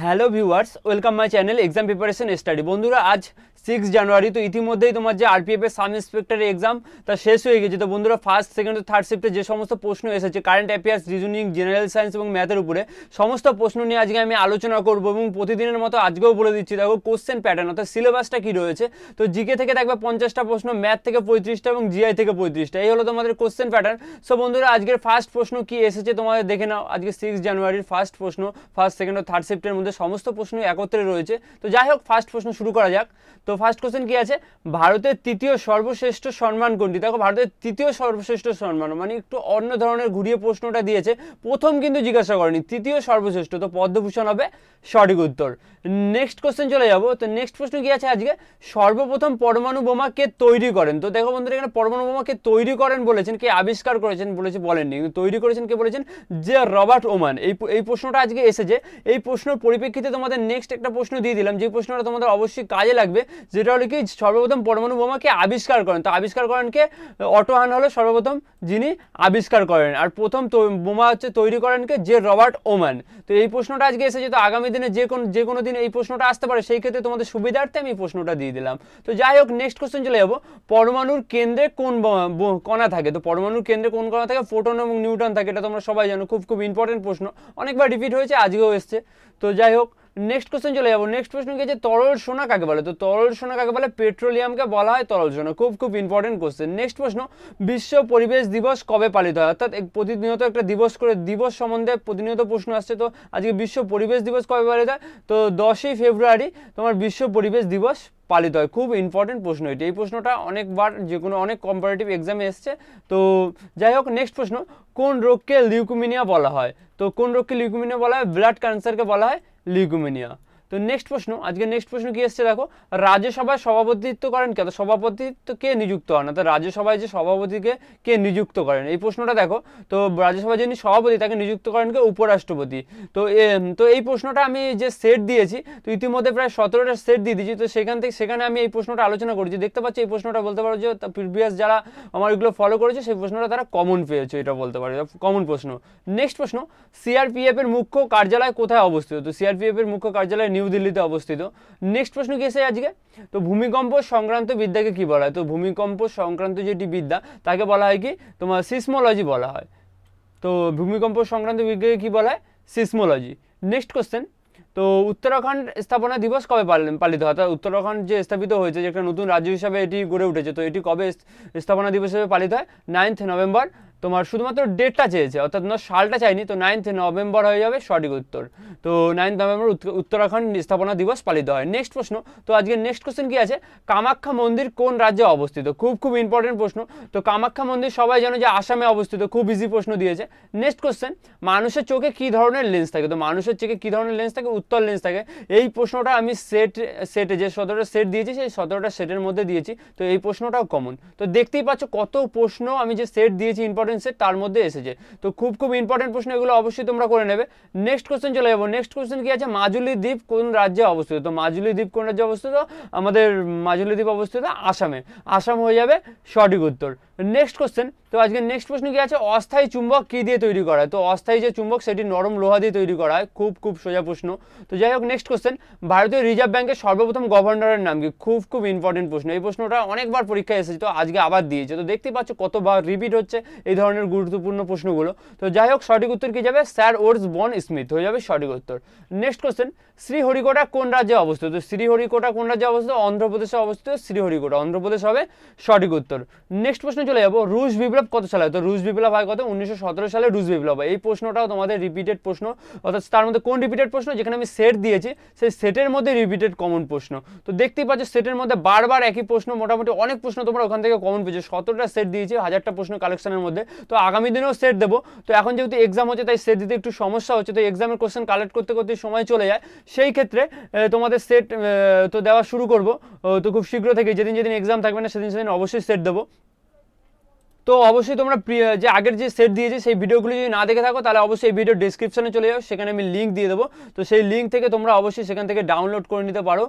hello viewers welcome my channel exam preparation study বন্ধুরা আজ six January তো ইতিমধ্যেই তোমার যে আরপিএফ এর সাব ইন্সপেক্টরের এক্সাম তা শেষ হয়ে গেছে তো বন্ধুরা ফার্স্ট সেকেন্ড ও থার্ড শিফটে যে সমস্ত প্রশ্ন এসেছে current affairs reasoning general science এবং ম্যাথের উপরে সমস্ত প্রশ্ন নিয়ে আজকে আমি আলোচনা করবো এবং প্রতিদিনের মতো আজকেও বলে দিচ্ছি দেখো কোশ্চেন প্যাটার্ন অর্থাৎ সিলেবাসটা কী রয়েছে তো জিকে থেকে দেখবে পঞ্চাশটা প্রশ্ন ম্যাথ থেকে পঁয়ত্রিশটা এবং জিআই থেকে পঁয়ত্রিশটা এই হলো তোমাদের কোশ্চেন প্যাটার্ন সো বন্ধুরা আজকের ফার্স্ট প্রশ্ন কি এসেছে তোমাদের দেখে নাও আজকে সিক্স জানুয়ারির ফার্স্ট প্রশ্ন ফার্স্ট সেকেন্ড ও থার্ড শিফটের মধ্যে সমস্ত প্রশ্ন একত্রে রয়েছে তো যাই হোক ফার্স্ট প্রশ্ন শুরু করা যাক তো ফার্স্ট কোশ্চেন কি আছে ভারতের তৃতীয় সর্বশ্রেষ্ঠ সম্মান কোনটি দেখো ভারতের তৃতীয় সর্বশ্রেষ্ঠ সম্মান মানে একটু অন্য ধরনের ঘুরিয়ে প্রশ্নটা দিয়েছে প্রথম কিন্তু জিজ্ঞাসা করেনি তৃতীয় সর্বশ্রেষ্ঠ তো পদ্মভূষণ হবে সঠিক উত্তর নেক্সট কোশ্চেন চলে যাবো তো নেক্সট প্রশ্ন কি আছে আজকে সর্বপ্রথম পরমাণু বোমা কে তৈরি করেন তো দেখো বন্ধুরা এখানে পরমাণু বোমা কে তৈরি করেন বলেছেন কে আবিষ্কার করেছেন বলেছে বলেননি কিন্তু তৈরি করেছেন কে বলেছেন যে রবার্ট ওমান এই এই প্রশ্নটা আজকে এসেছে এই প্রশ্ন পরিপ্রেক্ষিতে তোমাদের নেক্সট একটা প্রশ্ন দিয়ে দিলাম যে প্রশ্নটা তোমাদের অবশ্যই কাজে লাগবে যেটা হলো কি সর্বপ্রথম পরমাণু বোমাকে আবিষ্কার করেন তো আবিষ্কার করেনকে অটোহান হলো সর্বপ্রথম যিনি আবিষ্কার করেন আর প্রথম বোমা হচ্ছে তৈরি করেনকে যে রবার্ট ওম্যান তো এই প্রশ্নটা আজকে এসে তো আগামী দিনে যে কোনো যে কোনো দিন এই প্রশ্নটা আসতে পারে সেই ক্ষেত্রে তোমাদের সুবিধার্থে আমি এই প্রশ্নটা দিয়ে দিলাম তো যাই হোক নেক্সট কোশ্চেন চলে যাবো পরমাণুর কেন্দ্রে কোন কণা থাকে তো পরমাণুর কেন্দ্রে কোন কণা থাকে ফোটন এবং নিউটন থাকে এটা তোমরা সবাই জানো খুব খুব ইম্পর্টেন্ট প্রশ্ন অনেকবার রিপিট হয়েছে আজকেও এসছে তো যাই হোক নেক্সট কোশ্চেন চলে যাবো নেক্সট প্রশ্ন কি তরল সোনা কাকে বলে তো তরল সোনা কাকে বলে পেট্রোলিয়ামকে বলা হয় তরল সোনা খুব খুব ইম্পর্টেন্ট কোশ্চেন নেক্সট প্রশ্ন বিশ্ব পরিবেশ দিবস কবে পালিত হয় অর্থাৎ প্রতিনিয়ত একটা দিবস করে দিবস সম্বন্ধে প্রতিনিয়ত প্রশ্ন আসছে তো আজকে বিশ্ব পরিবেশ দিবস কবে পালিত হয় তো দশই ফেব্রুয়ারি তোমার বিশ্ব পরিবেশ দিবস পালিত হয় খুব ইম্পর্টেন্ট প্রশ্ন এটি এই প্রশ্নটা অনেকবার যে কোনো অনেক কম্পারেটিভ এক্সামে এসছে তো যাই হোক নেক্সট প্রশ্ন কোন রোগকে লিউকুমিনিয়া বলা হয় তো কোন রোগকে লিউকুমিনিয়া বলা হয় ব্লাড ক্যান্সারকে বলা হয় ليغومينيا তো নেক্সট প্রশ্ন আজকে নেক্সট প্রশ্ন কি এসছে দেখো রাজ্যসভায় সভাপতিত্ব করেন কে তো সভাপতিত্ব কে নিযুক্ত হন অর্থাৎ রাজ্যসভায় যে সভাপতিকে কে নিযুক্ত করেন এই প্রশ্নটা দেখো তো রাজ্যসভায় যিনি সভাপতি তাকে নিযুক্ত করেন কে উপরাষ্ট্রপতি তো তো এই প্রশ্নটা আমি যে সেট দিয়েছি তো ইতিমধ্যে প্রায় সতেরোটা সেট দিয়ে দিয়েছি তো সেখান থেকে সেখানে আমি এই প্রশ্নটা আলোচনা করেছি দেখতে পাচ্ছি এই প্রশ্নটা বলতে পারো যে প্রিভিয়াস যারা আমার এগুলো ফলো করেছে সেই প্রশ্নটা তারা কমন পেয়েছে এটা বলতে পারো কমন প্রশ্ন নেক্সট প্রশ্ন সিআরপিএফ এর মুখ্য কার্যালয় কোথায় অবস্থিত তো সিআরপিএফ এর মুখ্য কার্যালয় নিউ নিউ দিল্লিতে অবস্থিত নেক্সট প্রশ্ন কি এসে আজকে তো ভূমিকম্প সংক্রান্ত বিদ্যাকে কি বলা হয় তো ভূমিকম্প সংক্রান্ত যেটি বিদ্যা তাকে বলা হয় কি তোমার সিসমোলজি বলা হয় তো ভূমিকম্প সংক্রান্ত বিদ্যাকে কি বলা হয় সিসমোলজি নেক্সট কোশ্চেন তো উত্তরাখণ্ড স্থাপনা দিবস কবে পালিত হয় অর্থাৎ উত্তরাখণ্ড যে স্থাপিত হয়েছে যে একটা নতুন রাজ্য হিসাবে এটি গড়ে উঠেছে তো এটি কবে স্থাপনা দিবস হিসেবে পালিত হয় নাইন্থ নভেম্বর তোমার শুধুমাত্র ডেটটা চেয়েছে অর্থাৎ তোমার সালটা চাইনি তো নাইন্থ নভেম্বর হয়ে যাবে সঠিক উত্তর তো নাইন্থ নভেম্বর উত্তরাখণ্ড স্থাপনা দিবস পালিত হয় নেক্সট প্রশ্ন তো আজকে নেক্সট কোশ্চেন কী আছে কামাখ্যা মন্দির কোন রাজ্যে অবস্থিত খুব খুব ইম্পর্টেন্ট প্রশ্ন তো কামাখ্যা মন্দির সবাই জানো যে আসামে অবস্থিত খুব ইজি প্রশ্ন দিয়েছে নেক্সট কোশ্চেন মানুষের চোখে কী ধরনের লেন্স থাকে তো মানুষের চোখে কী ধরনের লেন্স থাকে উত্তর লেন্স থাকে এই প্রশ্নটা আমি সেট সেটে যে সতেরোটা সেট দিয়েছি সেই সতেরোটা সেটের মধ্যে দিয়েছি তো এই প্রশ্নটাও কমন তো দেখতেই পাচ্ছ কত প্রশ্ন আমি যে সেট দিয়েছি ইম্পর্টেন্ট ইম্পর্টেন্সের তার মধ্যে এসেছে তো খুব খুব ইম্পর্টেন্ট প্রশ্ন এগুলো অবশ্যই তোমরা করে নেবে নেক্সট কোয়েশ্চেন চলে যাবো নেক্সট কোশ্চেন কি আছে মাজুলি দ্বীপ কোন রাজ্যে অবস্থিত তো মাজুলি দ্বীপ কোন রাজ্যে অবস্থিত আমাদের মাজুলি দ্বীপ অবস্থিত আসামে আসাম হয়ে যাবে সঠিক উত্তর নেক্সট কোশ্চেন তো আজকে নেক্সট প্রশ্ন কি আছে অস্থায়ী চুম্বক কী দিয়ে তৈরি করা হয় তো অস্থায়ী যে চুম্বক সেটি নরম লোহা দিয়ে তৈরি করা হয় খুব খুব সোজা প্রশ্ন তো যাই হোক নেক্সট কোশ্চেন ভারতীয় রিজার্ভ ব্যাংকের সর্বপ্রথম গভর্নরের নাম কি খুব খুব ইম্পর্টেন্ট প্রশ্ন এই প্রশ্নটা অনেকবার পরীক্ষায় এসেছে তো আজকে আবার দিয়েছে তো দেখতে পাচ্ছ কতবার রিপিট হচ্ছে এই ধরনের গুরুত্বপূর্ণ প্রশ্নগুলো তো যাই হোক সঠিক উত্তর কী যাবে স্যার ওর্স বন স্মিথ হয়ে যাবে সঠিক উত্তর নেক্সট কোশ্চেন শ্রীহরিকোটা কোন রাজ্যে অবস্থিত তো শ্রীহরিকোটা কোন রাজ্যে অবস্থিত অন্ধ্রপ্রদেশে অবস্থিত শ্রীহরিকোটা অন্ধ্রপ্রদেশ হবে সঠিক উত্তর নেক্সট প্রশ্ন চলে যাবো রুশ বিপ্লব কত সালে হয় তো রুশ বিপ্লব হয় কত উনিশশো সালে রুশ বিপ্লব এই প্রশ্নটাও তোমাদের রিপিটেড প্রশ্ন অর্থাৎ তার মধ্যে কোন রিপিটেড প্রশ্ন যেখানে আমি সেট দিয়েছি সেই সেটের মধ্যে রিপিটেড কমন প্রশ্ন তো দেখতেই পাচ্ছ সেটের মধ্যে বারবার একই প্রশ্ন মোটামুটি অনেক প্রশ্ন তোমরা ওখান থেকে কমন পেয়েছো সতেরোটা সেট দিয়েছি হাজারটা প্রশ্ন কালেকশনের মধ্যে তো আগামী দিনেও সেট দেবো তো এখন যেহেতু এক্সাম হচ্ছে তাই সেট দিতে একটু সমস্যা হচ্ছে তো এক্সামের কোশ্চেন কালেক্ট করতে করতে সময় চলে যায় সেই ক্ষেত্রে তোমাদের সেট তো দেওয়া শুরু করবো তো খুব শীঘ্র থেকে যেদিন যেদিন এক্সাম থাকবে না সেদিন সেদিন অবশ্যই সেট দেবো তো অবশ্যই তোমরা যে আগের যে সেট দিয়েছি সেই ভিডিওগুলি যদি না দেখে থাকো তাহলে অবশ্যই এই ভিডিও ডিসক্রিপশানে চলে যাও সেখানে আমি লিঙ্ক দিয়ে দেবো তো সেই লিঙ্ক থেকে তোমরা অবশ্যই সেখান থেকে ডাউনলোড করে নিতে পারো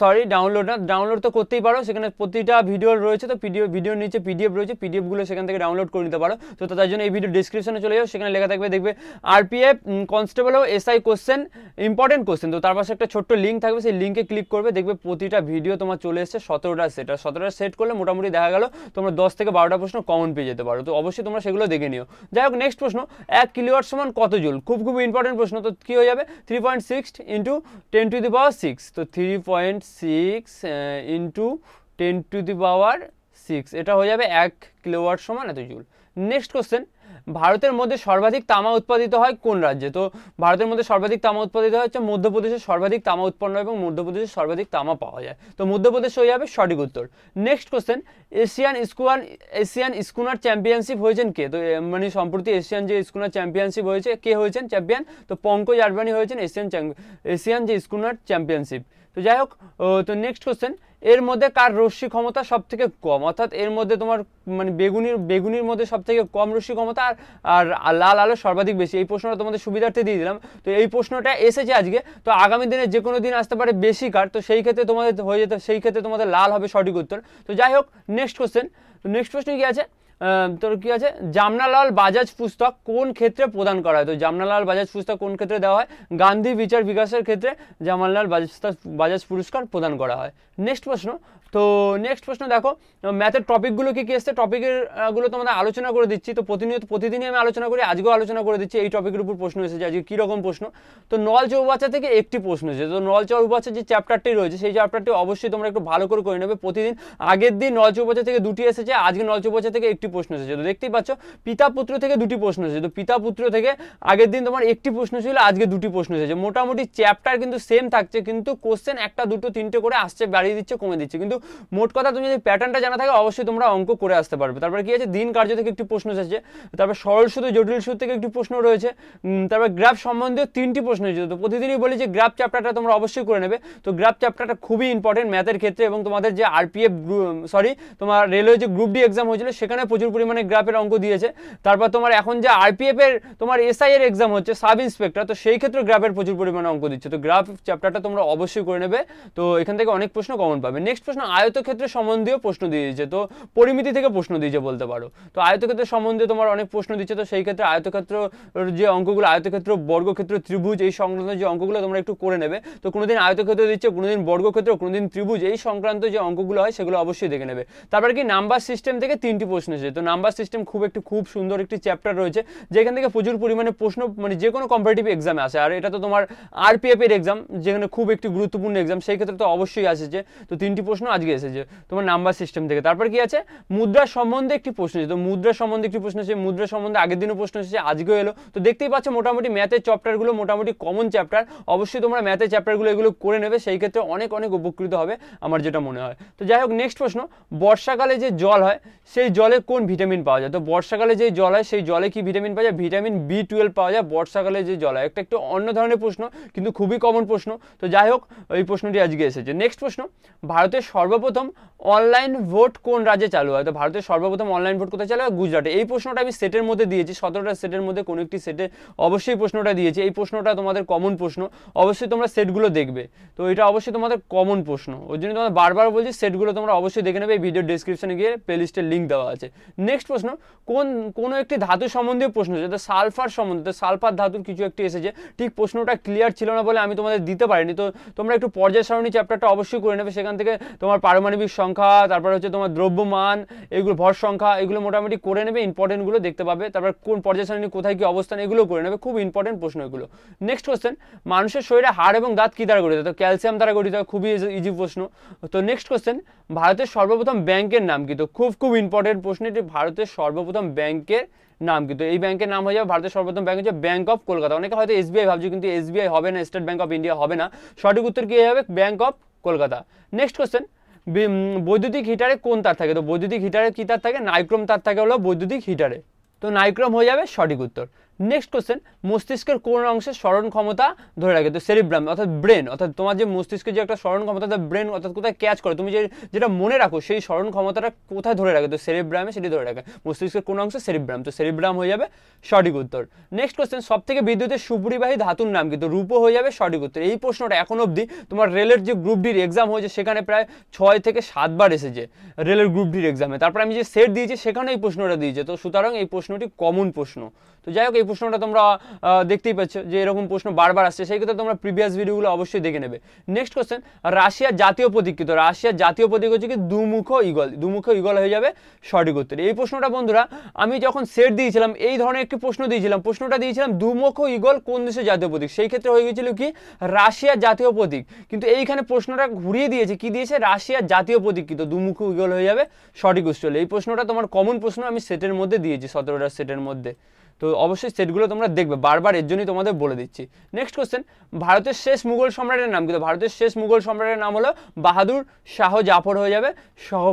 সরি ডাউনলোড না ডাউনলোড তো করতেই পারো সেখানে প্রতিটা ভিডিও রয়েছে তো পিডিও ভিডিওর নিচে পিডিএফ রয়েছে পিডিএফগুলো সেখান থেকে ডাউনলোড করে নিতে পারো তো তার জন্য এই ভিডিও ডিসক্রিপশানে চলে যাও সেখানে লেখা থাকবে দেখবে আরপিএফ কনস্টেবল ও এসআই কোশ্চেন ইম্পর্টেন্ট কোশ্চেন তো তার পাশে একটা ছোট্ট লিঙ্ক থাকবে সেই লিঙ্কে ক্লিক করবে দেখবে প্রতিটা ভিডিও তোমার চলে এসছে সতেরোটা সেট আর সতেরোটা সেট করলে মোটামুটি দেখা গেল তোমরা দশ থেকে বারোটা প্রশ্ন কমন ডাউন পেয়ে যেতে পারো তো অবশ্যই তোমরা সেগুলো দেখে নিও যাই হোক নেক্সট প্রশ্ন এক কিলোয়াট সমান কত জুল খুব খুব ইম্পর্টেন্ট প্রশ্ন তো কী হয়ে যাবে three point six into ten to the power six তো three point six into ten to the power six এটা হয়ে যাবে এক কিলোওয়াট সমান এত জুল নেক্সট কোশ্চেন ভারতের মধ্যে সর্বাধিক তামা উৎপাদিত হয় কোন রাজ্যে তো ভারতের মধ্যে সর্বাধিক তামা উৎপাদিত হয় হচ্ছে মধ্যপ্রদেশে সর্বাধিক তামা উৎপন্ন এবং মধ্যপ্রদেশে সর্বাধিক তামা পাওয়া যায় তো মধ্যপ্রদেশ হয়ে যাবে সঠিক উত্তর নেক্সট কোশ্চেন এশিয়ান স্কুয়ান এশিয়ান স্কুনার চ্যাম্পিয়নশিপ হয়েছেন কে তো মানে সম্প্রতি এশিয়ান যে স্কুনার চ্যাম্পিয়নশিপ হয়েছে কে হয়েছেন চ্যাম্পিয়ন তো পঙ্কজ আডবানি হয়েছেন এশিয়ান এশিয়ান যে স্কুনার চ্যাম্পিয়নশিপ তো যাই হোক তো নেক্সট কোয়েশ্চেন এর মধ্যে কার রশ্মি ক্ষমতা সব থেকে কম অর্থাৎ এর মধ্যে তোমার মানে বেগুনির বেগুনির মধ্যে সব থেকে কম রশ্মি ক্ষমতা আর আর লাল আলো সর্বাধিক বেশি এই প্রশ্নটা তোমাদের সুবিধার্থে দিয়ে দিলাম তো এই প্রশ্নটা এসেছে আজকে তো আগামী দিনে যে কোনো দিন আসতে পারে বেশি কার তো সেই ক্ষেত্রে তোমাদের হয়ে যেতে সেই ক্ষেত্রে তোমাদের লাল হবে সঠিক উত্তর তো যাই হোক নেক্সট কোয়েশ্চেন নেক্সট প্রশ্ন কি আছে তোর কি আছে জামনালাল বাজাজ পুস্তক কোন ক্ষেত্রে প্রদান করা হয় তো জামনালাল বাজাজ পুস্তক কোন ক্ষেত্রে দেওয়া হয় গান্ধী বিচার বিকাশের ক্ষেত্রে জামনালাল বাজাজ বাজাজ পুরস্কার প্রদান করা হয় নেক্সট প্রশ্ন তো নেক্সট প্রশ্ন দেখো ম্যাথের টপিকগুলো কী কী এসছে টপিকের গুলো তোমাদের আলোচনা করে দিচ্ছি তো প্রতিনিয়ত প্রতিদিনই আমি আলোচনা করি আজকেও আলোচনা করে দিচ্ছি এই টপিকের উপর প্রশ্ন এসেছে আজকে কীরকম প্রশ্ন তো নল চৌবাচ্চা থেকে একটি প্রশ্ন এসেছে তো নল চৌবাচ্চার যে চ্যাপ্টারটি রয়েছে সেই চ্যাপ্টারটি অবশ্যই তোমরা একটু ভালো করে করে নেবে প্রতিদিন আগের দিন নল চৌবাচ্চা থেকে দুটি এসেছে আজকে নল চৌবাচ্চা থেকে একটি প্রশ্ন এসেছে তো দেখতেই পাচ্ছ পিতা পুত্র থেকে দুটি প্রশ্ন এসেছে তো পিতা পুত্র থেকে আগের দিন তোমার একটি প্রশ্ন ছিল আজকে দুটি প্রশ্ন এসেছে মোটামুটি চ্যাপ্টার কিন্তু সেম থাকছে কিন্তু কোশ্চেন একটা দুটো তিনটে করে আসছে বাড়িয়ে দিচ্ছে কমে দিচ্ছে কিন্তু মোট কথা তুমি যদি প্যাটার্নটা জানা থাকে অবশ্যই তোমরা অঙ্ক করে আসতে পারবে তারপরে কি আছে দিন কার্য থেকে একটি প্রশ্ন এসেছে তারপর সরল শুধু জটিল সুদ থেকে একটি প্রশ্ন রয়েছে তারপর গ্রাফ সম্বন্ধীয় তিনটি প্রশ্ন এসেছে তো প্রতিদিনই বলি যে গ্রাফ চ্যাপ্টারটা তোমরা অবশ্যই করে নেবে তো গ্রাফ চ্যাপ্টারটা খুবই ইম্পর্টেন্ট ম্যাথের ক্ষেত্রে এবং তোমাদের যে আরপিএফ সরি তোমার রেলওয়ে যে গ্রুপ ডি এক্সাম হয়েছিল সেখানে প্রচুর পরিমাণে গ্রাফের অঙ্ক দিয়েছে তারপর তোমার এখন যে এর তোমার এসআই এর এক্সাম হচ্ছে সাব ইন্সপেক্টর তো সেই ক্ষেত্রে গ্রাফের প্রচুর পরিমাণে অঙ্ক দিচ্ছে তো গ্রাফ চ্যাপ্টারটা তোমরা অবশ্যই করে নেবে তো এখান থেকে অনেক প্রশ্ন কমন পাবে নেক্সট প্রশ্ন আয়তক্ষেত্রে সম্বন্ধীয় প্রশ্ন দিয়ে দিচ্ছে তো পরিমিতি থেকে প্রশ্ন দিয়েছে বলতে পারো তো আয়তক্ষেত্রের সম্বন্ধে তোমার অনেক প্রশ্ন দিচ্ছে তো সেই ক্ষেত্রে আয়তক্ষেত্র যে অঙ্কগুলো আয়তক্ষেত্র বর্গক্ষেত্র ত্রিভুজ এই সংক্রান্ত যে অঙ্কগুলো তোমরা একটু করে নেবে তো কোনোদিন আয়তক্ষেত্র দিচ্ছে কোনোদিন বর্গক্ষেত্র কোনোদিন ত্রিভুজ এই সংক্রান্ত যে অঙ্কগুলো হয় সেগুলো অবশ্যই দেখে নেবে তারপরে কি নাম্বার সিস্টেম থেকে তিনটি প্রশ্ন এসেছে তো নাম্বার সিস্টেম খুব একটি খুব সুন্দর একটি চ্যাপ্টার রয়েছে যেখান থেকে প্রচুর পরিমাণে প্রশ্ন মানে যে কোনো কম্পিটিভ এক্সামে আসে আর এটা তো তোমার আরপিএফ এর এক্সাম যেখানে খুব একটি গুরুত্বপূর্ণ এক্সাম সেই ক্ষেত্রে তো অবশ্যই আসেছে তো তিনটি প্রশ্ন আজকে এসেছে তোমার নাম্বার সিস্টেম থেকে তারপর কি আছে মুদ্রা সম্বন্ধে একটি প্রশ্ন এসেছে তো মুদ্রা সম্বন্ধে একটি প্রশ্ন এসেছে মুদ্রা সম্বন্ধে আগের দিনও প্রশ্ন এসেছে আজকেও এলো তো দেখতেই পাচ্ছ মোটামুটি ম্যাথের চ্যাপ্টারগুলো মোটামুটি কমন চ্যাপ্টার অবশ্যই তোমরা ম্যাথের চ্যাপ্টারগুলো এগুলো করে নেবে সেই ক্ষেত্রে অনেক অনেক উপকৃত হবে আমার যেটা মনে হয় তো যাই হোক নেক্সট প্রশ্ন বর্ষাকালে যে জল হয় সেই জলে কোন ভিটামিন পাওয়া যায় তো বর্ষাকালে যে জল হয় সেই জলে কি ভিটামিন পাওয়া যায় ভিটামিন বি টুয়েলভ পাওয়া যায় বর্ষাকালে যে জল হয় একটা একটু অন্য ধরনের প্রশ্ন কিন্তু খুবই কমন প্রশ্ন তো যাই হোক ওই প্রশ্নটি আজকে এসেছে নেক্সট প্রশ্ন ভারতের সর্ব সর্বপ্রথম অনলাইন ভোট কোন রাজ্যে চালু হয় তো ভারতের সর্বপ্রথম অনলাইন ভোট কোথায় চালু হয় গুজরাটে এই প্রশ্নটা আমি সেটের মধ্যে দিয়েছি সতেরোটা সেটের মধ্যে কোনো একটি সেটে অবশ্যই প্রশ্নটা দিয়েছি এই প্রশ্নটা তোমাদের কমন প্রশ্ন অবশ্যই তোমরা সেটগুলো দেখবে তো এটা অবশ্যই তোমাদের কমন প্রশ্ন ওই জন্য তোমাদের বারবার বলছি সেটগুলো তোমরা অবশ্যই দেখে নেবে এই ভিডিও ডিসক্রিপশনে গিয়ে প্লেলিস্টের লিঙ্ক দেওয়া আছে নেক্সট প্রশ্ন কোন কোনো একটি ধাতু সম্বন্ধীয় প্রশ্ন যেটা সালফার সম্বন্ধে তো সালফার ধাতুর কিছু একটি এসেছে ঠিক প্রশ্নটা ক্লিয়ার ছিল না বলে আমি তোমাদের দিতে পারিনি তো তোমরা একটু পর্যায় সারণী চ্যাপ্টারটা অবশ্যই করে নেবে সেখান থেকে তোমার পারমাণবিক সংখ্যা তারপর হচ্ছে তোমার দ্রব্যমান এগুলো ভর সংখ্যা এগুলো মোটামুটি করে নেবে ইম্পর্টেন্টগুলো দেখতে পাবে তারপর কোন পর্যায় কোথায় কী অবস্থান এগুলো করে নেবে খুব ইম্পর্টেন্ট প্রশ্ন এগুলো নেক্সট কোয়েশ্চেন মানুষের শরীরে হাড় এবং দাঁত কী দ্বারা গঠিত তো ক্যালসিয়াম দ্বারা গঠিত খুবই ইজি প্রশ্ন তো নেক্সট কোয়েশ্চেন ভারতের সর্বপ্রথম ব্যাংকের নাম কী তো খুব খুব ইম্পর্টেন্ট প্রশ্ন এটি ভারতের সর্বপ্রথম ব্যাংকের নাম কিন্তু এই ব্যাংকের নাম হয়ে যাবে ভারতের সর্বপ্রথম ব্যাংক হচ্ছে ব্যাংক অফ কলকাতা অনেকে হয়তো এসবিআই ভাবছে কিন্তু এসবিআই হবে না স্টেট ব্যাংক অফ ইন্ডিয়া হবে না সঠিক উত্তর কী হবে bank of Kolkata next question বৈদ্যুতিক হিটারে কোন তার থাকে তো বৈদ্যুতিক হিটারে কী তার থাকে নাইক্রোম তার থাকে হলো বৈদ্যুতিক হিটারে তো নাইক্রোম হয়ে যাবে সঠিক উত্তর নেক্সট কোশ্চেন মস্তিষ্কের কোন অংশে স্মরণ ক্ষমতা ধরে রাখে তো সেরিব্রাম অর্থাৎ ব্রেন অর্থাৎ তোমার যে মস্তিষ্কের যে একটা স্মরণ ক্ষমতা ব্রেন অর্থাৎ কোথায় ক্যাচ করে তুমি যে যেটা মনে রাখো সেই স্মরণ ক্ষমতাটা কোথায় ধরে রাখে তো সেরিব্রামে সেটি ধরে রাখে মস্তিষ্কের কোন অংশে সেরিব্রাম তো সেরিব্রাম হয়ে যাবে সঠিক উত্তর নেক্সট কোশ্চেন সব থেকে বিদ্যুতের সুপরিবাহী ধাতুর নাম কিন্তু রূপো হয়ে যাবে সঠিক উত্তর এই প্রশ্নটা এখন অবধি তোমার রেলের যে গ্রুপ ডির এক্সাম হয়েছে সেখানে প্রায় ছয় থেকে সাতবার এসেছে রেলের গ্রুপ ডির এক্সামে তারপর আমি যে সেট দিয়েছি সেখানে এই প্রশ্নটা দিয়েছে তো সুতরাং এই প্রশ্নটি কমন প্রশ্ন তো যাই হোক এই প্রশ্নটা তোমরা দেখতেই পাচ্ছ যে এরকম প্রশ্ন বারবার আসছে সেই ক্ষেত্রে তোমরা প্রিভিয়াস ভিডিওগুলো অবশ্যই দেখে নেবে নেক্সট কোশ্চেন রাশিয়ার জাতীয় প্রতীক্ষিত রাশিয়ার জাতীয় প্রতীক হচ্ছে কি দুমুখ ইগল দুমুখ ইগল হয়ে যাবে সঠিক উত্তর এই প্রশ্নটা বন্ধুরা আমি যখন সেট দিয়েছিলাম এই ধরনের একটি প্রশ্ন দিয়েছিলাম প্রশ্নটা দিয়েছিলাম দুমুখ ইগল কোন দেশের জাতীয় প্রতীক সেই ক্ষেত্রে হয়ে গেছিল কি রাশিয়ার জাতীয় প্রতীক কিন্তু এইখানে প্রশ্নটা ঘুরিয়ে দিয়েছে কি দিয়েছে রাশিয়ার জাতীয় প্রতীক কিন্তু দুমুখ ইগল হয়ে যাবে সঠিক উত্তর এই প্রশ্নটা তোমার কমন প্রশ্ন আমি সেটের মধ্যে দিয়েছি সতেরোটা সেটের মধ্যে তো অবশ্যই সেটগুলো তোমরা দেখবে বারবার এর জন্যই তোমাদের বলে দিচ্ছি নেক্সট কোশ্চেন ভারতের শেষ মুঘল সম্রাটের নাম কিন্তু ভারতের শেষ মুঘল সম্রাটের নাম হলো বাহাদুর শাহ জাফর হয়ে যাবে সহ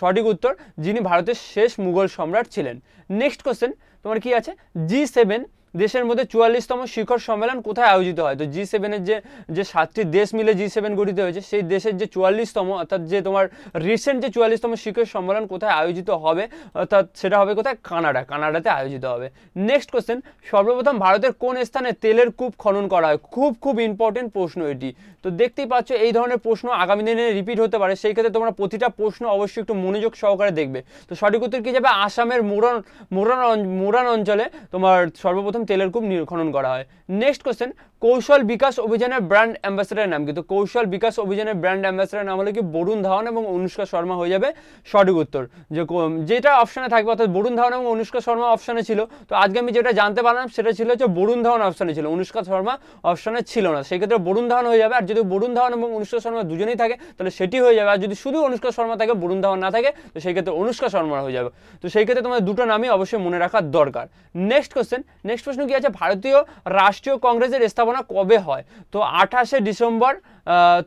সঠিক উত্তর যিনি ভারতের শেষ মুঘল সম্রাট ছিলেন নেক্সট কোশ্চেন তোমার কি আছে জি সেভেন দেশের মধ্যে চুয়াল্লিশতম শিখর সম্মেলন কোথায় আয়োজিত হয় তো জি সেভেনের যে যে সাতটি দেশ মিলে জি সেভেন গঠিত হয়েছে সেই দেশের যে চুয়াল্লিশতম অর্থাৎ যে তোমার রিসেন্ট যে চুয়াল্লিশতম শিখর সম্মেলন কোথায় আয়োজিত হবে অর্থাৎ সেটা হবে কোথায় কানাডা কানাডাতে আয়োজিত হবে নেক্সট কোশ্চেন সর্বপ্রথম ভারতের কোন স্থানে তেলের কূপ খনন করা হয় খুব খুব ইম্পর্টেন্ট প্রশ্ন এটি তো দেখতেই পাচ্ছ এই ধরনের প্রশ্ন আগামী দিনে রিপিট হতে পারে সেই ক্ষেত্রে তোমরা প্রতিটা প্রশ্ন অবশ্যই একটু মনোযোগ সহকারে দেখবে তো সঠিক উত্তর কী যাবে আসামের মোরান মোরান মোরান অঞ্চলে তোমার সর্বপ্রথম তেলের কূপ খনন করা হয় নেক্সট কোয়েশ্চেন কৌশল বিকাশ অভিযানের ব্র্যান্ড অ্যাম্বাসেডারের নাম কিন্তু কৌশল বিকাশ অভিযানের ব্র্যান্ড অ্যাম্বাসেডার নাম হলো কি বরুণ ধাওয়ান এবং অনুষ্কা শর্মা হয়ে যাবে সঠিক উত্তর যে যেটা অপশানে থাকবে অর্থাৎ বরুণ ধাওয়ান এবং অনুষ্কা শর্মা অপশানে ছিল তো আজকে আমি যেটা জানতে পারলাম সেটা ছিল যে বরুণ ধাওয়ান অপশানে ছিল অনুষ্কা শর্মা অপশানে ছিল না সেক্ষেত্রে বরুণ ধাওয়ান হয়ে যাবে আর যদি বরুণ ধাওয়ান এবং অনুষ্কা শর্মা দুজনেই থাকে তাহলে সেটি হয়ে যাবে আর যদি শুধু অনুষ্কা শর্মা থাকে বরুণ ধাওয়ান না থাকে তো সেই ক্ষেত্রে অনুষ্কা শর্মা হয়ে যাবে তো সেই ক্ষেত্রে তোমাদের দুটো নামই অবশ্যই মনে রাখা দরকার নেক্সট কোয়েশ্চেন নেক্সট প্রশ্ন কি আছে ভারতীয় রাষ্ট্রীয় কংগ্রেসের স্থাপনা কবে হয় তো আঠাশে ডিসেম্বর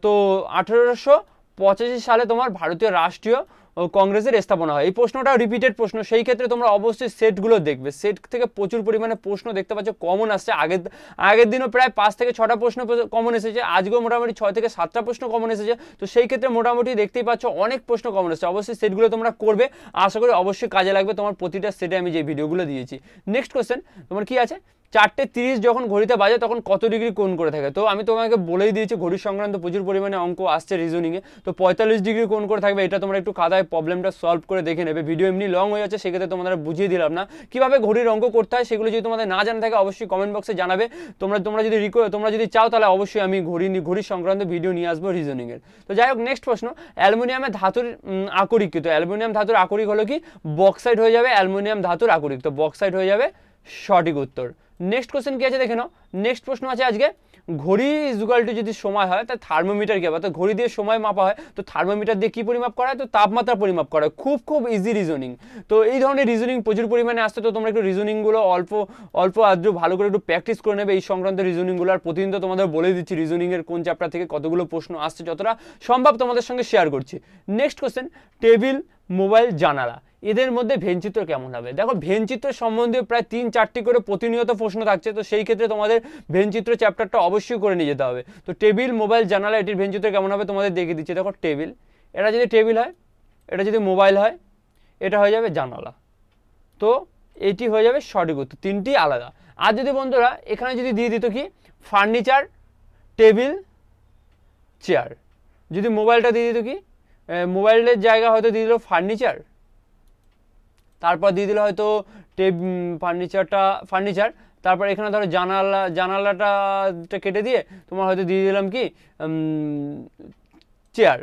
তো আঠারোশো পঁচাশি সালে তোমার ভারতীয় রাষ্ট্রীয় কংগ্রেসের স্থাপনা হয় এই প্রশ্নটা রিপিটেড প্রশ্ন সেই ক্ষেত্রে তোমরা অবশ্যই সেটগুলো দেখবে সেট থেকে প্রচুর পরিমাণে প্রশ্ন দেখতে পাচ্ছ কমন আসছে আগের আগের দিনও প্রায় পাঁচ থেকে ছটা প্রশ্ন কমন এসেছে আজকেও মোটামুটি ছয় থেকে সাতটা প্রশ্ন কমন এসেছে তো সেই ক্ষেত্রে মোটামুটি দেখতেই পাচ্ছ অনেক প্রশ্ন কমন এসেছে অবশ্যই সেটগুলো তোমরা করবে আশা করি অবশ্যই কাজে লাগবে তোমার প্রতিটা সেটে আমি যে ভিডিওগুলো দিয়েছি নেক্সট কোয়েশ্চেন তোমার কি আছে চারটে তিরিশ যখন ঘড়িতে বাজে তখন কত ডিগ্রি কোন করে থাকে তো আমি তোমাকে বলেই দিয়েছি ঘড়ির সংক্রান্ত প্রচুর পরিমাণে অঙ্ক আসছে রিজনিংয়ে তো পঁয়তাল্লিশ ডিগ্রি কোন করে থাকবে এটা তোমরা একটু খাতায় প্রবলেমটা সলভ করে দেখে নেবে ভিডিও এমনি লং হয়ে যাচ্ছে সেক্ষেত্রে তোমাদের বুঝিয়ে দিলাম না কীভাবে ঘড়ির অঙ্ক করতে হয় সেগুলো যদি তোমাদের না জানা থাকে অবশ্যই কমেন্ট বক্সে জানাবে তোমরা তোমরা যদি রিকো তোমরা যদি চাও তাহলে অবশ্যই আমি ঘড়ি ঘড়ির সংক্রান্ত ভিডিও নিয়ে আসবো রিজনিংয়ের তো যাই হোক নেক্সট প্রশ্ন অ্যালুমিনিয়ামের ধাতুর আকরিক তো অ্যালুমিনিয়াম ধাতুর আকরিক হলো কি বক্সাইড হয়ে যাবে অ্যালুমিনিয়াম ধাতুর আকরিক তো বক্সাইড হয়ে যাবে সঠিক উত্তর নেক্সট কোশ্চেন কী আছে দেখে নাও নেক্সট প্রশ্ন আছে আজকে ঘড়ি যুগালটি যদি সময় হয় তাহলে থার্মোমিটার কী অর্থাৎ ঘড়ি দিয়ে সময় মাপা হয় তো থার্মোমিটার দিয়ে কী পরিমাপ করা হয় তো তাপমাত্রা পরিমাপ করা হয় খুব খুব ইজি রিজনিং তো এই ধরনের রিজনিং প্রচুর পরিমাণে আসতে তো তোমরা একটু রিজনিংগুলো অল্প অল্প আদ্রু ভালো করে একটু প্র্যাকটিস করে নেবে এই সংক্রান্ত রিজনিংগুলো আর প্রতিদিন তো তোমাদের বলে দিচ্ছি রিজনিংয়ের কোন চ্যাপ্টার থেকে কতগুলো প্রশ্ন আসছে যতটা সম্ভব তোমাদের সঙ্গে শেয়ার করছি নেক্সট কোশ্চেন টেবিল মোবাইল জানালা এদের মধ্যে ভেনচিত্র কেমন হবে দেখো ভেনচিত্র সম্বন্ধে প্রায় তিন চারটি করে প্রতিনিয়ত প্রশ্ন থাকছে তো সেই ক্ষেত্রে তোমাদের ভেনচিত্র চ্যাপ্টারটা অবশ্যই করে নিয়ে যেতে হবে তো টেবিল মোবাইল জানালা এটির ভেনচিত্র কেমন হবে তোমাদের দেখিয়ে দিচ্ছে দেখো টেবিল এটা যদি টেবিল হয় এটা যদি মোবাইল হয় এটা হয়ে যাবে জানালা তো এটি হয়ে যাবে সঠিক উত্তর তিনটি আলাদা আর যদি বন্ধুরা এখানে যদি দিয়ে দিত কি ফার্নিচার টেবিল চেয়ার যদি মোবাইলটা দিয়ে দিত কি মোবাইলের জায়গা হয়তো দিয়ে দিল ফার্নিচার তারপর দিয়ে দিলে হয়তো টেব ফার্নিচারটা ফার্নিচার তারপর এখানে ধরো জানালা জানালাটাটা কেটে দিয়ে তোমার হয়তো দিয়ে দিলাম কি চেয়ার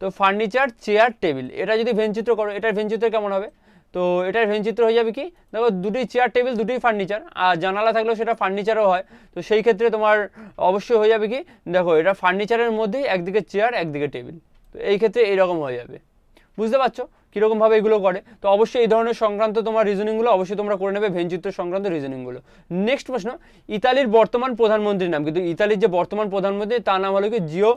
তো ফার্নিচার চেয়ার টেবিল এটা যদি ভেনচিত্র করো এটার ভেনচিত্র কেমন হবে তো এটার ভেনচিত্র হয়ে যাবে কি দেখো দুটি চেয়ার টেবিল দুটি ফার্নিচার আর জানালা থাকলেও সেটা ফার্নিচারও হয় তো সেই ক্ষেত্রে তোমার অবশ্যই হয়ে যাবে কি দেখো এটা ফার্নিচারের মধ্যেই একদিকে চেয়ার একদিকে টেবিল তো এই ক্ষেত্রে এইরকম হয়ে যাবে বুঝতে পারছো কীরকমভাবে এগুলো করে তো অবশ্যই এই ধরনের সংক্রান্ত তোমার রিজনিংগুলো অবশ্যই তোমরা করে নেবে ভেনচিত্র সংক্রান্ত রিজনিংগুলো নেক্সট প্রশ্ন ইতালির বর্তমান প্রধানমন্ত্রীর নাম কিন্তু ইতালির যে বর্তমান প্রধানমন্ত্রী তার নাম হলো কি জিও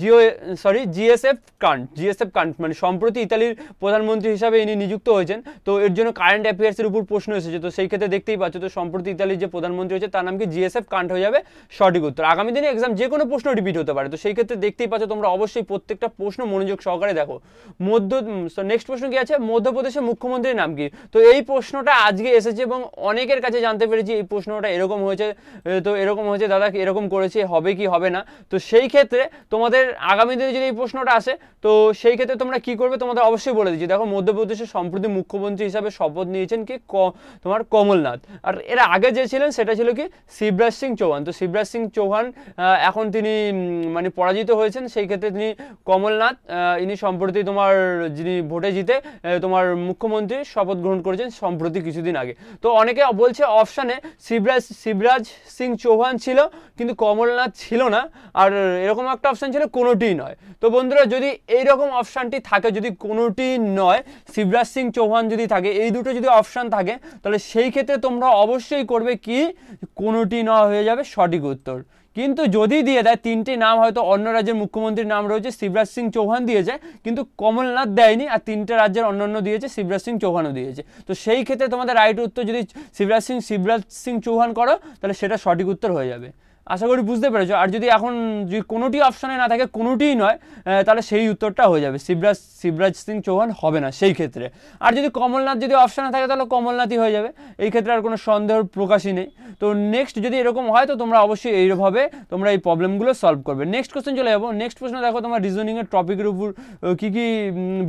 জিও সরি জিএসএফ কান্ট জিএসএফ কান্ট মানে সম্প্রতি ইতালির প্রধানমন্ত্রী হিসাবে ইনি নিযুক্ত হয়েছেন তো এর জন্য কারেন্ট অ্যাফেয়ার্সের উপর প্রশ্ন এসেছে তো সেই ক্ষেত্রে দেখতেই পাচ্ছ তো সম্প্রতি ইতালির যে প্রধানমন্ত্রী হয়েছে তার নাম কি জিএসএফ কান্ট হয়ে যাবে সঠিক উত্তর আগামী দিনে এক্সাম যে কোনো প্রশ্ন রিপিট হতে পারে তো সেই ক্ষেত্রে দেখতেই পাচ্ছ তোমরা অবশ্যই প্রত্যেকটা প্রশ্ন মনোযোগ সহকারে দেখো মধ্য নেক্সট প্রশ্ন কি আছে মধ্যপ্রদেশের মুখ্যমন্ত্রীর নাম কি তো এই প্রশ্নটা আজকে এসেছে এবং অনেকের কাছে জানতে পেরেছি এই প্রশ্নটা এরকম হয়েছে তো এরকম হয়েছে দাদা এরকম করেছে হবে কি হবে না তো সেই ক্ষেত্রে তোমাদের তোমাদের আগামী দিনে যদি এই প্রশ্নটা আসে তো সেই ক্ষেত্রে তোমরা কি করবে তোমাদের অবশ্যই বলে দিচ্ছি দেখো মধ্যপ্রদেশের সম্প্রতি মুখ্যমন্ত্রী হিসাবে শপথ নিয়েছেন কি তোমার কমলনাথ আর এর আগে যে ছিলেন সেটা ছিল কি শিবরাজ সিং চৌহান তো শিবরাজ সিং চৌহান এখন তিনি মানে পরাজিত হয়েছেন সেই ক্ষেত্রে তিনি কমলনাথ ইনি সম্প্রতি তোমার যিনি ভোটে জিতে তোমার মুখ্যমন্ত্রী শপথ গ্রহণ করেছেন সম্প্রতি কিছুদিন আগে তো অনেকে বলছে অপশানে শিবরাজ শিবরাজ সিং চৌহান ছিল কিন্তু কমলনাথ ছিল না আর এরকম একটা অপশান ছিল কোনোটিই নয় তো বন্ধুরা যদি এই রকম অপশানটি থাকে যদি কোনোটি নয় শিবরাজ সিং চৌহান যদি থাকে এই দুটো যদি অপশান থাকে তাহলে সেই ক্ষেত্রে তোমরা অবশ্যই করবে কি কোনোটি নয় হয়ে যাবে সঠিক উত্তর কিন্তু যদি দিয়ে দেয় তিনটি নাম হয়তো অন্য রাজ্যের মুখ্যমন্ত্রীর নাম রয়েছে শিবরাজ সিং চৌহান দিয়েছে কিন্তু কমলনাথ দেয়নি আর তিনটে রাজ্যের অন্যান্য দিয়েছে শিবরাজ সিং চৌহানও দিয়েছে তো সেই ক্ষেত্রে তোমাদের রাইট উত্তর যদি শিবরাজ সিং শিবরাজ সিং চৌহান করো তাহলে সেটা সঠিক উত্তর হয়ে যাবে আশা করি বুঝতে পেরেছো আর যদি এখন যদি কোনোটি অপশানে না থাকে কোনোটিই নয় তাহলে সেই উত্তরটা হয়ে যাবে শিবরাজ শিবরাজ সিং চৌহান হবে না সেই ক্ষেত্রে আর যদি কমলনাথ যদি অপশানে থাকে তাহলে কমলনাথই হয়ে যাবে এই ক্ষেত্রে আর কোনো সন্দেহর প্রকাশই নেই তো নেক্সট যদি এরকম হয় তো তোমরা অবশ্যই এইভাবে তোমরা এই প্রবলেমগুলো সলভ করবে নেক্সট কোশ্চেন চলে যাবো নেক্সট প্রশ্ন দেখো তোমার রিজনিংয়ের টপিকের উপর কী কী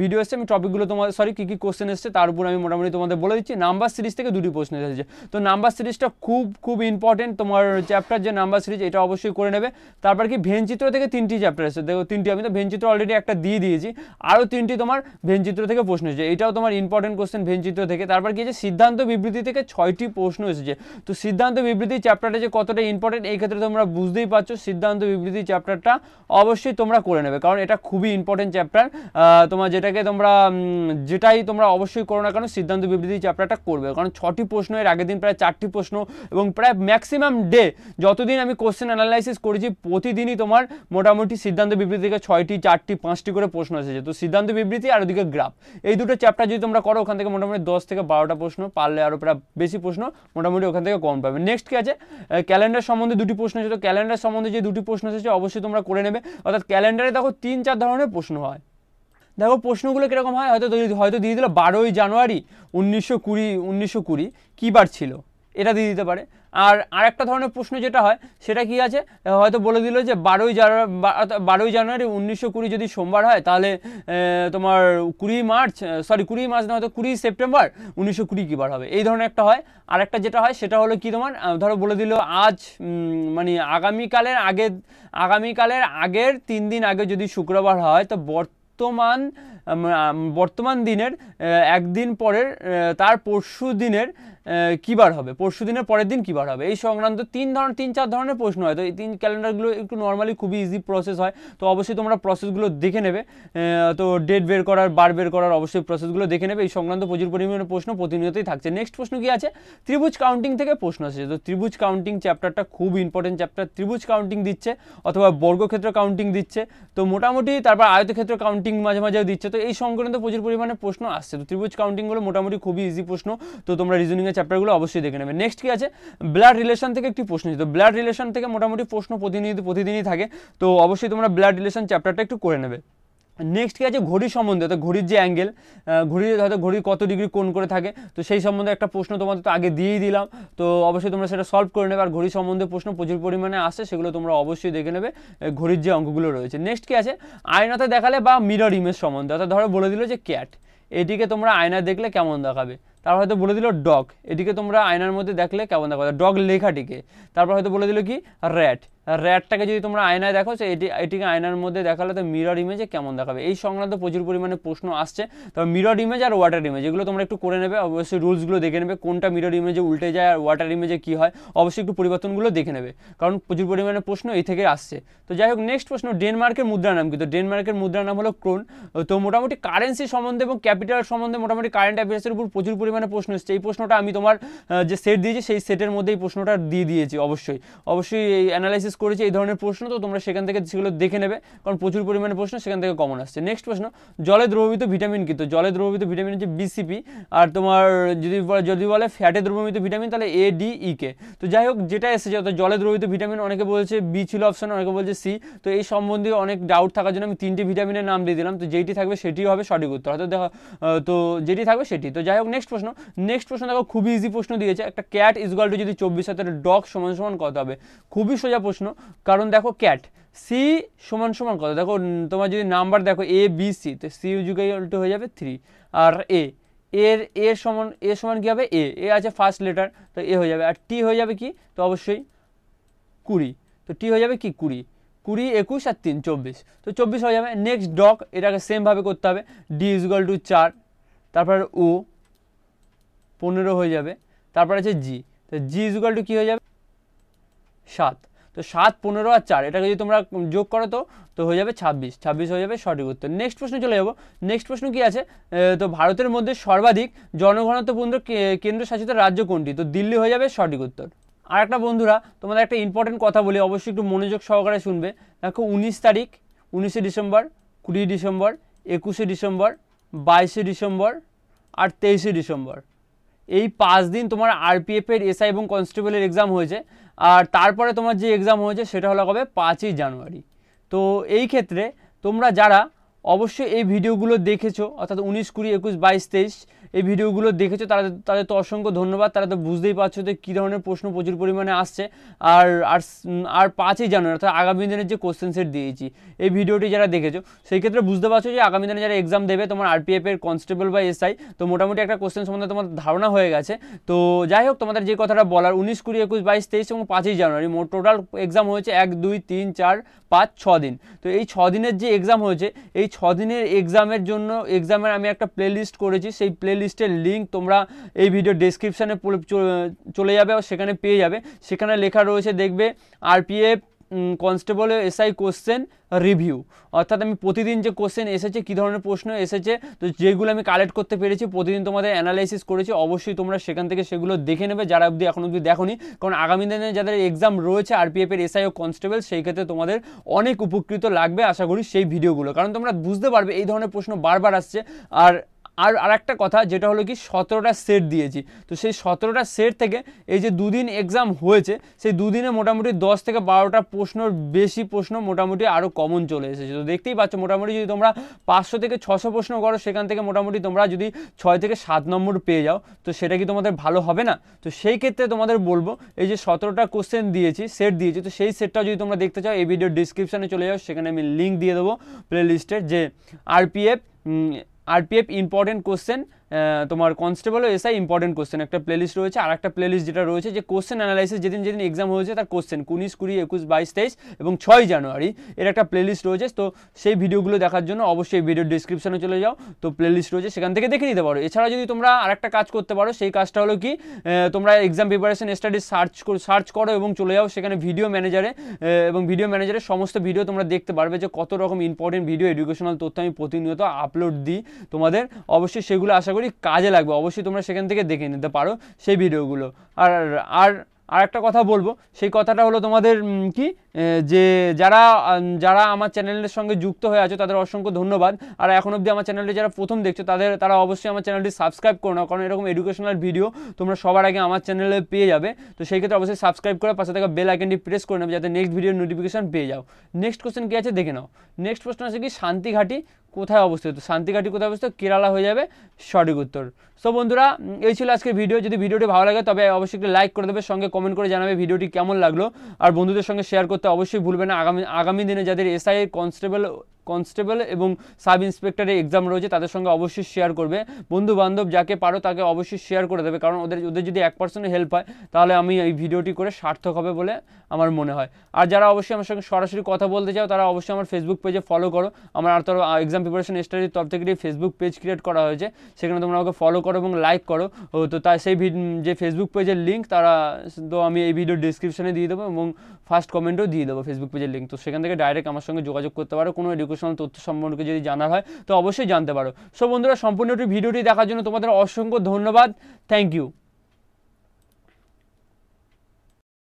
ভিডিও এসছে আমি টপিকগুলো তোমার সরি কী কী কোশ্চেন এসছে তার উপর আমি মোটামুটি তোমাদের বলে দিচ্ছি নাম্বার সিরিজ থেকে দুটি প্রশ্ন এসেছে তো নাম্বার সিরিজটা খুব খুব ইম্পর্টেন্ট তোমার চ্যাপ্টার যে নাম্বার সিরিজ এটা অবশ্যই করে নেবে তারপর কি ভেনচিত্র থেকে তিনটি চ্যাপ্টার আছে দেখো তিনটি আমি তো ভেনচিত্র অলরেডি একটা দিয়ে দিয়েছি আরও তিনটি তোমার ভেনচিত্র থেকে প্রশ্ন এসেছে এটাও তোমার ইম্পর্টেন্ট কোশ্চেন ভেনচিত্র থেকে তারপর কি যে সিদ্ধান্ত বিবৃতি থেকে ছয়টি প্রশ্ন এসেছে তো সিদ্ধান্ত বিবৃতি চ্যাপ্টারটা যে কতটা ইম্পর্টেন্ট এই ক্ষেত্রে তোমরা বুঝতেই পারছো সিদ্ধান্ত বিবৃতি চ্যাপ্টারটা অবশ্যই তোমরা করে নেবে কারণ এটা খুবই ইম্পর্টেন্ট চ্যাপ্টার তোমার যেটাকে তোমরা যেটাই তোমরা অবশ্যই করো না কেন সিদ্ধান্ত বিবৃতি চ্যাপ্টারটা করবে কারণ ছটি প্রশ্ন এর আগের দিন প্রায় চারটি প্রশ্ন এবং প্রায় ম্যাক্সিমাম ডে যতদিন আমি কোশ্চেন অ্যানালাইসিস করেছি প্রতিদিনই তোমার মোটামুটি সিদ্ধান্ত বিবৃতি থেকে ছয়টি চারটি পাঁচটি করে প্রশ্ন এসেছে তো সিদ্ধান্ত বিবৃতি আর ওদিকে গ্রাফ এই দুটো চ্যাপ্টার যদি তোমরা করো ওখান থেকে মোটামুটি দশ থেকে বারোটা প্রশ্ন পারলে আরও প্রায় বেশি প্রশ্ন মোটামুটি ওখান থেকে কম পাবে নেক্সট কী আছে ক্যালেন্ডার সম্বন্ধে দুটি প্রশ্ন এসেছে তো ক্যালেন্ডার সম্বন্ধে যে দুটি প্রশ্ন এসেছে অবশ্যই তোমরা করে নেবে অর্থাৎ ক্যালেন্ডারে দেখো তিন চার ধরনের প্রশ্ন হয় দেখো প্রশ্নগুলো কীরকম হয় হয়তো হয়তো দিয়ে দিল বারোই জানুয়ারি উনিশশো কুড়ি উনিশশো কুড়ি কী বার ছিল এটা দিয়ে দিতে পারে আর আরেকটা ধরনের প্রশ্ন যেটা হয় সেটা কি আছে হয়তো বলে দিল যে বারোই জানুয়ারি বারোই জানুয়ারি উনিশশো কুড়ি যদি সোমবার হয় তাহলে তোমার কুড়ি মার্চ সরি কুড়ি মার্চ না হয়তো কুড়ি সেপ্টেম্বর উনিশশো কুড়ি কী বার হবে এই ধরনের একটা হয় আরেকটা যেটা হয় সেটা হলো কি তোমার ধরো বলে দিল আজ মানে আগামীকালের আগে আগামীকালের আগের তিন দিন আগে যদি শুক্রবার হয় তো বর্ত বর্তমান বর্তমান দিনের একদিন পরের তার পরশু দিনের বার হবে পরশু দিনের পরের দিন বার হবে এই সংক্রান্ত তিন ধরনের তিন চার ধরনের প্রশ্ন হয় তো এই তিন ক্যালেন্ডারগুলো একটু নর্মালি খুবই ইজি প্রসেস হয় তো অবশ্যই তোমরা প্রসেসগুলো দেখে নেবে তো ডেট বের করার বার বের করার অবশ্যই প্রসেসগুলো দেখে নেবে এই সংক্রান্ত প্রচুর পরিমাণে প্রশ্ন প্রতিনিয়তই থাকছে নেক্সট প্রশ্ন কি আছে ত্রিভুজ কাউন্টিং থেকে প্রশ্ন আসছে তো ত্রিভুজ কাউন্টিং চ্যাপ্টারটা খুব ইম্পর্টেন্ট চ্যাপ্টার ত্রিভুজ কাউন্টিং দিচ্ছে অথবা বর্গক্ষেত্র কাউন্টিং দিচ্ছে তো মোটামুটি তারপর আয়তক্ষেত্র কাউন্টিং কাউন্টিং মাঝে মাঝে দিচ্ছে তো এই সংক্রান্ত প্রচুর পরিমাণে প্রশ্ন আসছে তো ত্রিভুজ কাউন্টিংগুলো মোটামুটি খুবই ইজি প্রশ্ন তো তোমরা রিজনিংয়ের চ্যাপ্টারগুলো অবশ্যই দেখে নেবে নেক্সট কি আছে ব্লাড রিলেশন থেকে একটি প্রশ্ন তো ব্লাড রিলেশন থেকে মোটামুটি প্রশ্ন প্রতিনিধি প্রতিদিনই থাকে তো অবশ্যই তোমরা ব্লাড রিলেশন চ্যাপ্টারটা একটু করে নেবে নেক্সট কী আছে ঘড়ি সম্বন্ধে তো ঘড়ির যে অ্যাঙ্গেল ঘড়ির হয়তো ঘড়ির কত ডিগ্রি কোন করে থাকে তো সেই সম্বন্ধে একটা প্রশ্ন তোমাদের তো আগে দিয়েই দিলাম তো অবশ্যই তোমরা সেটা সলভ করে নেবে আর ঘড়ি সম্বন্ধে প্রশ্ন প্রচুর পরিমাণে আসে সেগুলো তোমরা অবশ্যই দেখে নেবে ঘড়ির যে অঙ্কগুলো রয়েছে নেক্সট কী আছে আয়নাতে দেখালে বা মিরর ইমেজ সম্বন্ধে অর্থাৎ ধরো বলে দিল যে ক্যাট এটিকে তোমরা আয়না দেখলে কেমন দেখাবে তারপর হয়তো বলে দিল ডগ এটিকে তোমরা আয়নার মধ্যে দেখলে কেমন দেখাবে ডগ লেখাটিকে তারপর হয়তো বলে দিল কি র্যাট র্যাডটাকে যদি তোমরা আয়নায় দেখো সে এটি এটিকে আয়নার মধ্যে দেখালে তো মিরর ইমেজে কেমন দেখাবে এই সংক্রান্ত প্রচুর পরিমাণে প্রশ্ন আসছে তবে মিরর ইমেজ আর ওয়াটার ইমেজ এগুলো তোমরা একটু করে নেবে অবশ্যই রুলসগুলো দেখে নেবে কোনটা মিরর ইমেজে উল্টে যায় আর ওয়াটার ইমেজে কী হয় অবশ্যই একটু পরিবর্তনগুলো দেখে নেবে কারণ প্রচুর পরিমাণে প্রশ্ন এই থেকে আসছে তো যাই হোক নেক্সট প্রশ্ন ডেনমার্কের মুদ্রার নাম কিন্তু ডেনমার্কের মুদ্রার নাম হলো ক্রোন তো মোটামুটি কারেন্সি সম্বন্ধে এবং ক্যাপিটাল সম্বন্ধে মোটামুটি কারেন্ট অ্যাফেয়ার্সের উপর প্রচুর পরিমাণে প্রশ্ন এসছে এই প্রশ্নটা আমি তোমার যে সেট দিয়েছি সেই সেটের মধ্যে এই প্রশ্নটা দিয়ে দিয়েছি অবশ্যই অবশ্যই এই অ্যানালাইসিস প্রিভিয়াস করেছে এই ধরনের প্রশ্ন তো তোমরা সেখান থেকে সেগুলো দেখে নেবে কারণ প্রচুর পরিমাণে প্রশ্ন সেখান থেকে কমন আসছে নেক্সট প্রশ্ন জলে দ্রবিত ভিটামিন কিন্তু জলে দ্রবিত ভিটামিন হচ্ছে বিসিপি আর তোমার যদি যদি বলে ফ্যাটে দ্রবীভূত ভিটামিন তাহলে এ ডি ই কে তো যাই হোক যেটা এসেছে অর্থাৎ জলে দ্রবিত ভিটামিন অনেকে বলছে বি ছিল অপশন অনেকে বলছে সি তো এই সম্বন্ধে অনেক ডাউট থাকার জন্য আমি তিনটি ভিটামিনের নাম দিয়ে দিলাম তো যেইটি থাকবে সেটি হবে সঠিক উত্তর অর্থাৎ দেখো তো যেটি থাকবে সেটি তো যাই হোক নেক্সট প্রশ্ন নেক্সট প্রশ্ন দেখো খুবই ইজি প্রশ্ন দিয়েছে একটা ক্যাট ইজ টু যদি চব্বিশ হাতের ডগ সমান সমান কত হবে খুবই সোজা প্রশ্ন প্রশ্ন কারণ দেখো ক্যাট সি সমান সমান কত দেখো তোমার যদি নাম্বার দেখো এ বি সি তো সি ইজুকাল টু হয়ে যাবে থ্রি আর এ এর এ সমান এ সমান কী হবে এ এ আছে ফার্স্ট লেটার তো এ হয়ে যাবে আর টি হয়ে যাবে কি তো অবশ্যই কুড়ি তো টি হয়ে যাবে কি কুড়ি কুড়ি একুশ আর তিন চব্বিশ তো চব্বিশ হয়ে যাবে নেক্সট ডক এটাকে সেমভাবে করতে হবে ডি ইজুকাল টু চার তারপর ও পনেরো হয়ে যাবে তারপর আছে জি তো জি ইজুকাল টু কী হয়ে যাবে সাত তো সাত পনেরো আর চার এটাকে যদি তোমরা যোগ করো তো তো হয়ে যাবে ছাব্বিশ ছাব্বিশ হয়ে যাবে সঠিক উত্তর নেক্সট প্রশ্নে চলে যাবো নেক্সট প্রশ্ন কি আছে তো ভারতের মধ্যে সর্বাধিক জনঘনত্বপূর্ণ কেন্দ্রশাসিত রাজ্য কোনটি তো দিল্লি হয়ে যাবে সঠিক উত্তর আর একটা বন্ধুরা তোমাদের একটা ইম্পর্টেন্ট কথা বলি অবশ্যই একটু মনোযোগ সহকারে শুনবে দেখো উনিশ তারিখ উনিশে ডিসেম্বর কুড়ি ডিসেম্বর একুশে ডিসেম্বর বাইশে ডিসেম্বর আর তেইশে ডিসেম্বর এই পাঁচ দিন তোমার আরপিএফের এসআই এবং কনস্টেবলের এক্সাম হয়েছে আর তারপরে তোমার যে এক্সাম হয়েছে সেটা হলো কবে পাঁচই জানুয়ারি তো এই ক্ষেত্রে তোমরা যারা অবশ্যই এই ভিডিওগুলো দেখেছো অর্থাৎ উনিশ কুড়ি একুশ বাইশ তেইশ এই ভিডিওগুলো দেখেছো তাদের তাদের তো অসংখ্য ধন্যবাদ তারা তো বুঝতেই পারছো যে কী ধরনের প্রশ্ন প্রচুর পরিমাণে আসছে আর আর আর পাঁচই জানুয়ারি অর্থাৎ আগামী দিনের যে কোশ্চেন সেট দিয়েছি এই ভিডিওটি যারা দেখেছো সেই ক্ষেত্রে বুঝতে পারছো যে আগামী দিনে যারা এক্সাম দেবে তোমার আরপিএফের কনস্টেবল বা এসআই তো মোটামুটি একটা কোশ্চেন সম্বন্ধে তোমার ধারণা হয়ে গেছে তো যাই হোক তোমাদের যে কথাটা বলার উনিশ কুড়ি একুশ বাইশ তেইশ এবং পাঁচই জানুয়ারি মোট টোটাল এক্সাম হয়েছে এক দুই তিন চার পাঁচ ছ দিন তো এই ছ দিনের যে এক্সাম হয়েছে এই ছ দিনের এক্সামের জন্য এক্সামের আমি একটা প্লে লিস্ট করেছি সেই লিস্ট প্লেলিস্টের লিঙ্ক তোমরা এই ভিডিও ডেসক্রিপশানে চলে যাবে সেখানে পেয়ে যাবে সেখানে লেখা রয়েছে দেখবে RPF constable SI question review অর্থাৎ আমি প্রতিদিন যে কোশ্চেন এসেছে কী ধরনের প্রশ্ন এসেছে তো যেগুলো আমি কালেক্ট করতে পেরেছি প্রতিদিন তোমাদের অ্যানালাইসিস করেছি অবশ্যই তোমরা সেখান থেকে সেগুলো দেখে নেবে যারা অবধি এখন অবধি দেখো কারণ আগামী দিনে যাদের এক্সাম রয়েছে আরপিএফের এসআই ও কনস্টেবল সেই ক্ষেত্রে তোমাদের অনেক উপকৃত লাগবে আশা করি সেই ভিডিওগুলো কারণ তোমরা বুঝতে পারবে এই ধরনের প্রশ্ন বারবার আসছে আর আর আরেকটা কথা যেটা হলো কি সতেরোটা সেট দিয়েছি তো সেই সতেরোটা সেট থেকে এই যে দুদিন এক্সাম হয়েছে সেই দুদিনে মোটামুটি দশ থেকে বারোটা প্রশ্নর বেশি প্রশ্ন মোটামুটি আরও কমন চলে এসেছে তো দেখতেই পাচ্ছ মোটামুটি যদি তোমরা পাঁচশো থেকে ছশো প্রশ্ন করো সেখান থেকে মোটামুটি তোমরা যদি ছয় থেকে সাত নম্বর পেয়ে যাও তো সেটা কি তোমাদের ভালো হবে না তো সেই ক্ষেত্রে তোমাদের বলবো এই যে সতেরোটা কোশ্চেন দিয়েছি সেট দিয়েছি তো সেই সেটটাও যদি তোমরা দেখতে চাও এই ভিডিওর ডিসক্রিপশানে চলে যাও সেখানে আমি লিঙ্ক দিয়ে দেবো প্লেলিস্টের যে আরপিএফ আরপিএফ ইম্পর্টেন্ট কোশ্চেন তোমার কনস্টেবল ও এসআই ইম্পর্টেন্ট কোশ্চেন একটা প্লেলিস্ট রয়েছে আর একটা প্লেলিস্ট যেটা রয়েছে যে কোশ্চেন অ্যানালাইসিস যেদিন যেদিন এক্সাম হয়েছে তার কোশ্চেন উনিশ কুড়ি একুশ বাইশ তেইশ এবং ছয় জানুয়ারি এর একটা প্লেলিস্ট রয়েছে তো সেই ভিডিওগুলো দেখার জন্য অবশ্যই ভিডিও ডিসক্রিপশানে চলে যাও তো প্লেলিস্ট রয়েছে সেখান থেকে দেখে নিতে পারো এছাড়া যদি তোমরা আরেকটা কাজ করতে পারো সেই কাজটা হলো কি তোমরা exam preparation studies search search করো এবং চলে যাও সেখানে ভিডিও ম্যানেজারে এবং ভিডিও ম্যানেজারে সমস্ত ভিডিও তোমরা দেখতে পারবে যে কত রকম ইম্পর্টেন্ট ভিডিও এডুকেশনাল তথ্য আমি প্রতিনিয়ত আপলোড দিই তোমাদের অবশ্যই সেগুলো আশা করি সরাসরি কাজে লাগবে অবশ্যই তোমরা সেখান থেকে দেখে নিতে পারো সেই ভিডিওগুলো আর আর আর একটা কথা বলবো সেই কথাটা হলো তোমাদের কি যে যারা যারা আমার চ্যানেলের সঙ্গে যুক্ত হয়ে আছো তাদের অসংখ্য ধন্যবাদ আর এখন অবধি আমার চ্যানেলটি যারা প্রথম দেখছো তাদের তারা অবশ্যই আমার চ্যানেলটি সাবস্ক্রাইব করো না কারণ এরকম এডুকেশনাল ভিডিও তোমরা সবার আগে আমার চ্যানেলে পেয়ে যাবে তো সেই ক্ষেত্রে অবশ্যই সাবস্ক্রাইব করে পাশে থাকা বেল আইকনটি প্রেস করে নেবে যাতে নেক্সট ভিডিওর নোটিফিকেশান পেয়ে যাও নেক্সট কোশ্চেন কী আছে দেখে নাও নেক্সট প্রশ্ন আছে কি শান্তিঘাটি কোথায় অবস্থিত শান্তিঘাটি কোথায় অবস্থিত কেরালা হয়ে যাবে সঠিক উত্তর সো বন্ধুরা এই ছিল আজকে ভিডিও যদি ভিডিওটি ভালো লাগে তবে অবশ্যই একটি লাইক করে দেবে সঙ্গে কমেন্ট করে জানাবে ভিডিওটি কেমন লাগলো আর বন্ধুদের সঙ্গে শেয়ার করতে অবশ্যই ভুলবে না আগামী আগামী দিনে যাদের এসআই কনস্টেবল কনস্টেবল এবং সাব ইন্সপেক্টরের এক্সাম রয়েছে তাদের সঙ্গে অবশ্যই শেয়ার করবে বন্ধু বান্ধব যাকে পারো তাকে অবশ্যই শেয়ার করে দেবে কারণ ওদের ওদের যদি এক পার্সেন্ট হেল্প হয় তাহলে আমি এই ভিডিওটি করে সার্থক হবে বলে আমার মনে হয় আর যারা অবশ্যই আমার সঙ্গে সরাসরি কথা বলতে চাও তারা অবশ্যই আমার ফেসবুক পেজে ফলো করো আমার আর তোর এক্সাম প্রিপারেশন স্টাডির তরফ থেকে ফেসবুক পেজ ক্রিয়েট করা হয়েছে সেখানে তোমরা আমাকে ফলো করো এবং লাইক করো তো তাই সেই যে ফেসবুক পেজের লিঙ্ক তারা তো আমি এই ভিডিও ডিসক্রিপশানে দিয়ে দেবো এবং ফার্স্ট কমেন্টও দিয়ে দেবো ফেসবুক পেজের লিঙ্ক তো সেখান থেকে ডাইরেক্ট আমার সঙ্গে যোগাযোগ করতে পারো কোনো এডুকেশনাল তথ্য সম্পর্কে যদি জানার হয় তো অবশ্যই জানতে পারো সো বন্ধুরা সম্পূর্ণ ভিডিওটি দেখার জন্য তোমাদের অসংখ্য ধন্যবাদ থ্যাংক ইউ